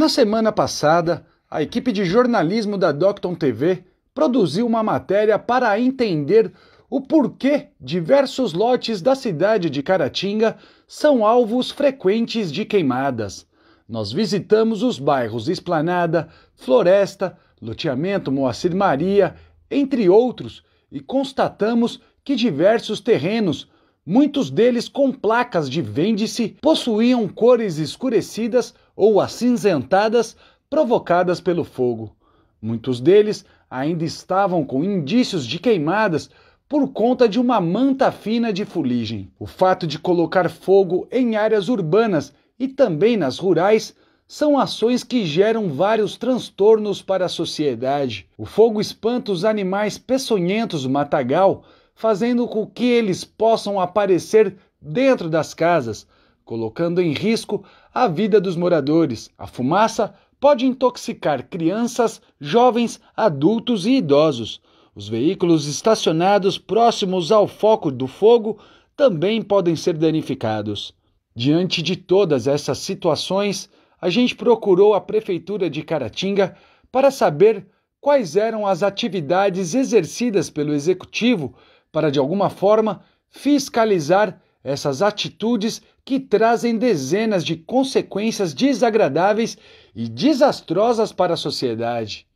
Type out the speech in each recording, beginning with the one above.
Na semana passada, a equipe de jornalismo da Docton TV produziu uma matéria para entender o porquê diversos lotes da cidade de Caratinga são alvos frequentes de queimadas. Nós visitamos os bairros Esplanada, Floresta, Loteamento Moacir Maria, entre outros, e constatamos que diversos terrenos Muitos deles com placas de vende-se possuíam cores escurecidas ou acinzentadas provocadas pelo fogo. Muitos deles ainda estavam com indícios de queimadas por conta de uma manta fina de fuligem. O fato de colocar fogo em áreas urbanas e também nas rurais são ações que geram vários transtornos para a sociedade. O fogo espanta os animais peçonhentos do matagal fazendo com que eles possam aparecer dentro das casas, colocando em risco a vida dos moradores. A fumaça pode intoxicar crianças, jovens, adultos e idosos. Os veículos estacionados próximos ao foco do fogo também podem ser danificados. Diante de todas essas situações, a gente procurou a Prefeitura de Caratinga para saber quais eram as atividades exercidas pelo Executivo para, de alguma forma, fiscalizar essas atitudes que trazem dezenas de consequências desagradáveis e desastrosas para a sociedade.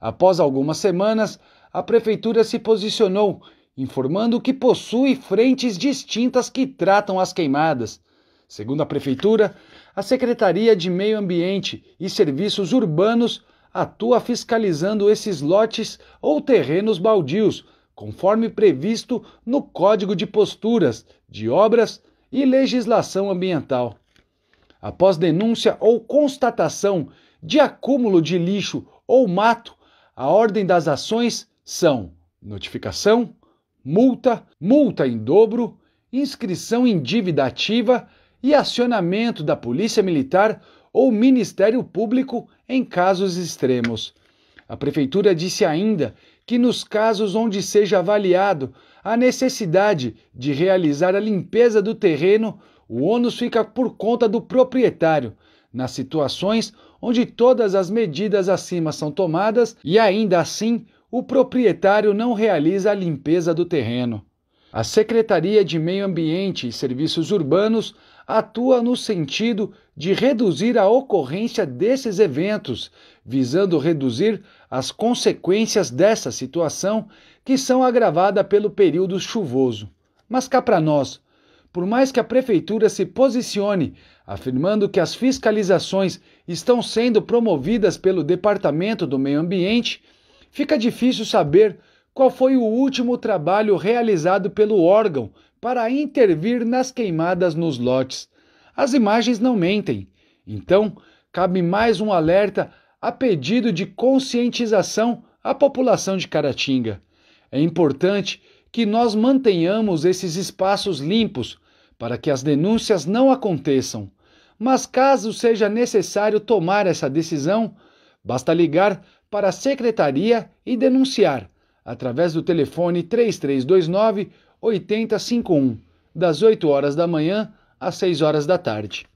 Após algumas semanas, a prefeitura se posicionou, informando que possui frentes distintas que tratam as queimadas. Segundo a prefeitura, a Secretaria de Meio Ambiente e Serviços Urbanos atua fiscalizando esses lotes ou terrenos baldios conforme previsto no Código de Posturas, de Obras e Legislação Ambiental. Após denúncia ou constatação de acúmulo de lixo ou mato, a ordem das ações são notificação, multa, multa em dobro, inscrição em dívida ativa e acionamento da Polícia Militar ou Ministério Público em casos extremos. A Prefeitura disse ainda que, nos casos onde seja avaliado a necessidade de realizar a limpeza do terreno, o ônus fica por conta do proprietário, nas situações onde todas as medidas acima são tomadas e ainda assim o proprietário não realiza a limpeza do terreno. A Secretaria de Meio Ambiente e Serviços Urbanos atua no sentido de reduzir a ocorrência desses eventos, visando reduzir as consequências dessa situação, que são agravada pelo período chuvoso. Mas cá para nós, por mais que a prefeitura se posicione, afirmando que as fiscalizações estão sendo promovidas pelo Departamento do Meio Ambiente, fica difícil saber qual foi o último trabalho realizado pelo órgão para intervir nas queimadas nos lotes. As imagens não mentem. Então, cabe mais um alerta a pedido de conscientização à população de Caratinga. É importante que nós mantenhamos esses espaços limpos para que as denúncias não aconteçam. Mas caso seja necessário tomar essa decisão, basta ligar para a secretaria e denunciar através do telefone 3329 8051, das 8 horas da manhã às 6 horas da tarde.